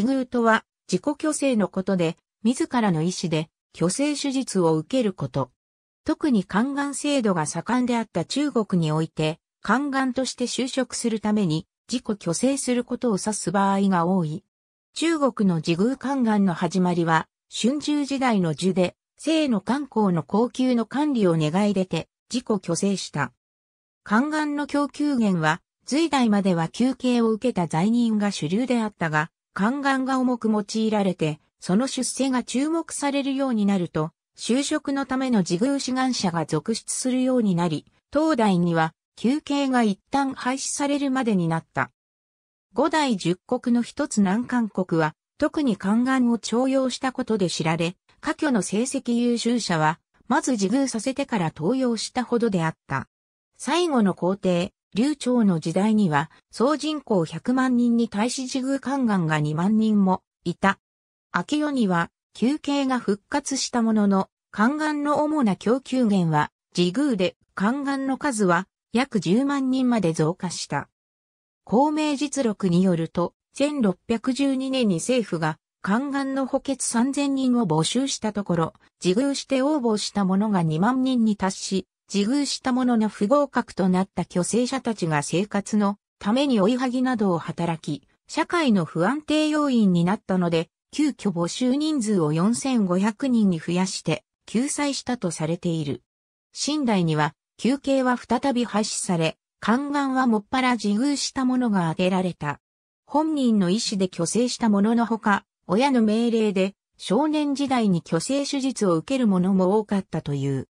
自偶とは自己虚勢のことで、自らの意志で虚勢手術を受けること。特に宦官制度が盛んであった中国において、宦官として就職するために自己虚勢することを指す場合が多い。中国の自偶宦官の始まりは、春秋時代の儒で、性の官公の高級の管理を願い出て、自己虚勢した。宦官の供給源は、隋代までは休憩を受けた罪人が主流であったが、宦官が重く用いられて、その出世が注目されるようになると、就職のための自遇志願者が続出するようになり、東大には、休憩が一旦廃止されるまでになった。五代十国の一つ南韓国は、特に宦官を徴用したことで知られ、家挙の成績優秀者は、まず自遇させてから登用したほどであった。最後の皇帝、劉朝の時代には、総人口100万人に対し自宮観官が2万人もいた。秋夜には、休憩が復活したものの、観官の主な供給源は、自宮で、観官の数は、約10万人まで増加した。公明実録によると、1612年に政府が、観官の補欠3000人を募集したところ、自宮して応募した者が2万人に達し、自遇したものの不合格となった虚勢者たちが生活のために追いはぎなどを働き、社会の不安定要因になったので、急遽募集人数を4500人に増やして救済したとされている。新代には、休憩は再び廃止され、宦官はもっぱら自遇したものが挙げられた。本人の意思で虚勢したもののほか、親の命令で少年時代に虚勢手術を受ける者も多かったという。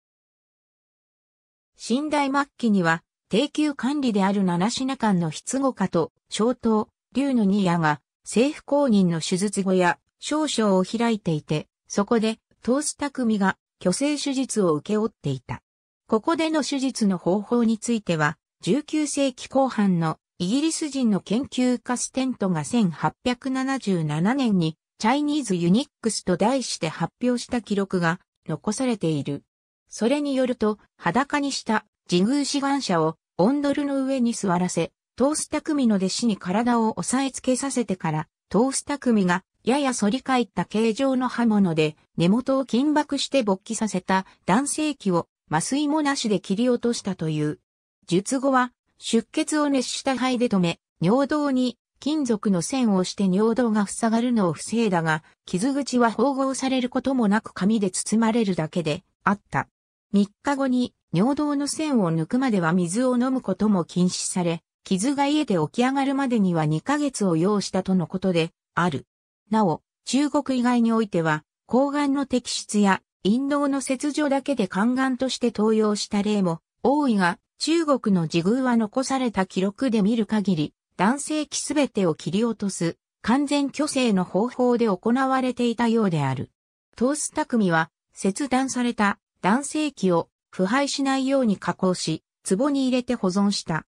信頼末期には、低級管理である七品間の筆語家と、小刀、竜の二夜が、政府公認の手術後や、少々を開いていて、そこで、トース匠が、虚勢手術を受け負っていた。ここでの手術の方法については、19世紀後半のイギリス人の研究家ステントが1877年にチャイニーズユニックスと題して発表した記録が残されている。それによると、裸にした自宮志願者をオンドルの上に座らせ、トースタ組の弟子に体を押さえつけさせてから、トースタ組がやや反り返った形状の刃物で根元を緊縛して勃起させた男性器を麻酔もなしで切り落としたという。術後は出血を熱した肺で止め、尿道に金属の線をして尿道が塞がるのを防いだが、傷口は縫合されることもなく紙で包まれるだけであった。3日後に尿道の栓を抜くまでは水を飲むことも禁止され、傷が癒えて起き上がるまでには2ヶ月を要したとのことである。なお、中国以外においては、抗がんの摘出や陰道の切除だけで肝がんとして投与した例も多いが、中国の時空は残された記録で見る限り、男性器すべてを切り落とす完全虚勢の方法で行われていたようである。トース匠は、切断された男性器を腐敗しないように加工し、壺に入れて保存した。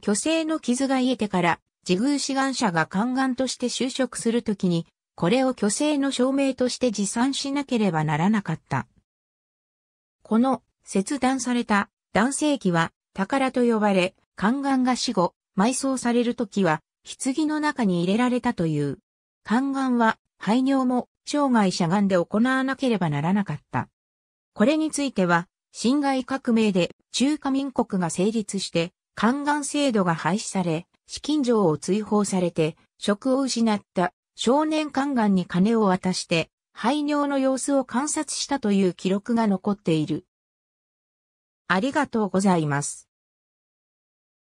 巨勢の傷が癒えてから、自偶志願者が宦官として就職するときに、これを巨勢の証明として持参しなければならなかった。この切断された男性器は宝と呼ばれ、宦官が死後、埋葬されるときは、棺の中に入れられたという。宦官は、排尿も、生涯しゃがんで行わなければならなかった。これについては、辛亥革命で中華民国が成立して、宦官制度が廃止され、資金上を追放されて、職を失った少年宦官に金を渡して、廃尿の様子を観察したという記録が残っている。ありがとうございます。